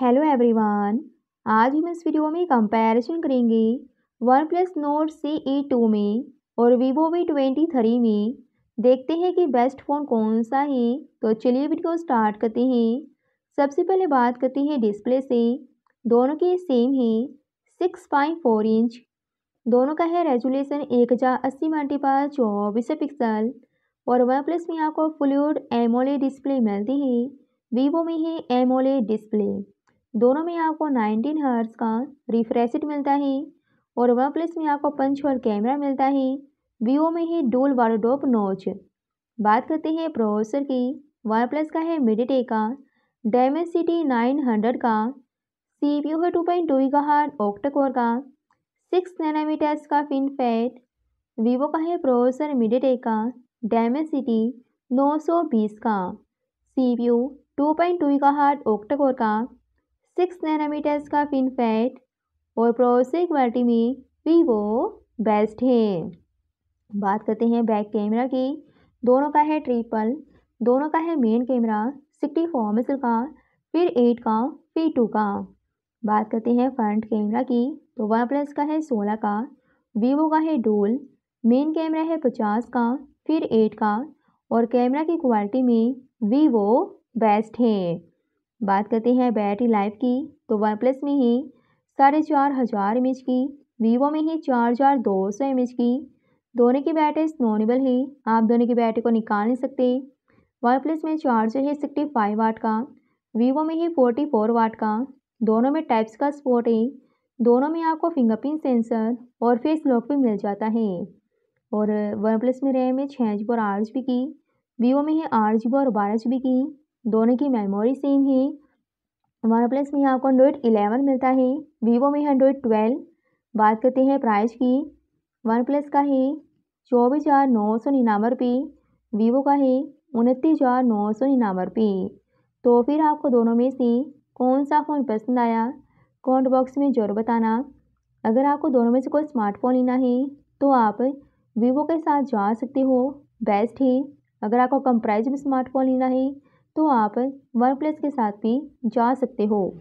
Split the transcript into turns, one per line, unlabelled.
hello everyone आज हम इस वीडियो में कंपैरिजन करेंगे OnePlus Nord C E two में और वीवो वी ट्वेंटी थ्री में देखते हैं कि बेस्ट फ़ोन कौन सा है तो चलिए वीडियो स्टार्ट करते हैं सबसे पहले बात करते हैं डिस्प्ले से दोनों के सेम है सिक्स पॉइंट फोर इंच दोनों का है रेजुलेशन एक हज़ार अस्सी मल्टीपल चौबीस पिक्सल और वन प्लस में आपको फ्लूड एमोले डिस्प्ले मिलती है वीवो में है एमोले डिस्प्ले दोनों में आपको 19 हर्स का रिफ्रेशिट मिलता है और वन प्लस में आपको पंच और कैमरा मिलता है वीवो में है डोल वारोडोप नोच बात करते हैं प्रोसेसर की वन प्लस का है टे का सिटी नाइन हंड्रेड का सी पी यू है टू पॉइंट टू का हार्ड ऑक्टाकोर का सिक्स नैनामीटर्स का फिन फैट वीवो का है प्रोसेसर टे का सिटी नौ सौ बीस का C P U two point two का हार्ड ऑक्टाकोर का सिक्स नैनोमीटर्स का फैट और प्रोसेक वर्टी में भी वो बेस्ट है बात करते हैं बैक कैमरा की दोनों का है ट्रिपल दोनों का है मेन कैमरा सिक्सटी फोर मिसल का फिर एट का फिर टू का बात करते हैं फ्रंट कैमरा की तो वन प्लस का है सोलह का वीवो का है डोल मेन कैमरा है पचास का फिर एट का और कैमरा की क्वालिटी में वीवो बेस्ट है बात करते हैं बैटरी लाइफ की तो वन प्लस में ही साढ़े चार हज़ार एम की वीवो में ही चार हज़ार दो सौ एम की दोनों की बैटरी स्नोनेबल है आप दोनों की बैटरी को निकाल नहीं सकते वन प्लस में चार्जर है सिक्सटी फाइव वाट का वीवो में ही फोर्टी फोर वाट का दोनों में टाइप्स का स्पोर्ट है दोनों में आपको फिंगरप्रिंट सेंसर और फेस लॉक भी मिल जाता है और वन प्लस में रैम है छः जी बी और आठ जी बी की वीवो में है आठ जी बी और बारह जी बी की दोनों की मेमोरी सेम है वन प्लस में आपको एंड्रॉयड इलेवन मिलता है वीवो में है एंड्रॉयड ट्वेल्व बात करते हैं प्राइस की वन प्लस का है चौबीस हज़ार नौ सौ निन्यानवे रुपये वीवो का है उनतीस हज़ार नौ सौ निन्यानवे रुपये तो फिर आपको दोनों में से कौन सा फ़ोन पसंद आया कमेंट बॉक्स में ज़रूर बताना अगर आपको दोनों में से कोई स्मार्टफोन लेना है तो आप वीवो के साथ जा सकते हो बेस्ट है अगर आपको कम प्राइस में स्मार्टफोन लेना है तो आप वर्क प्लेस के साथ भी जा सकते हो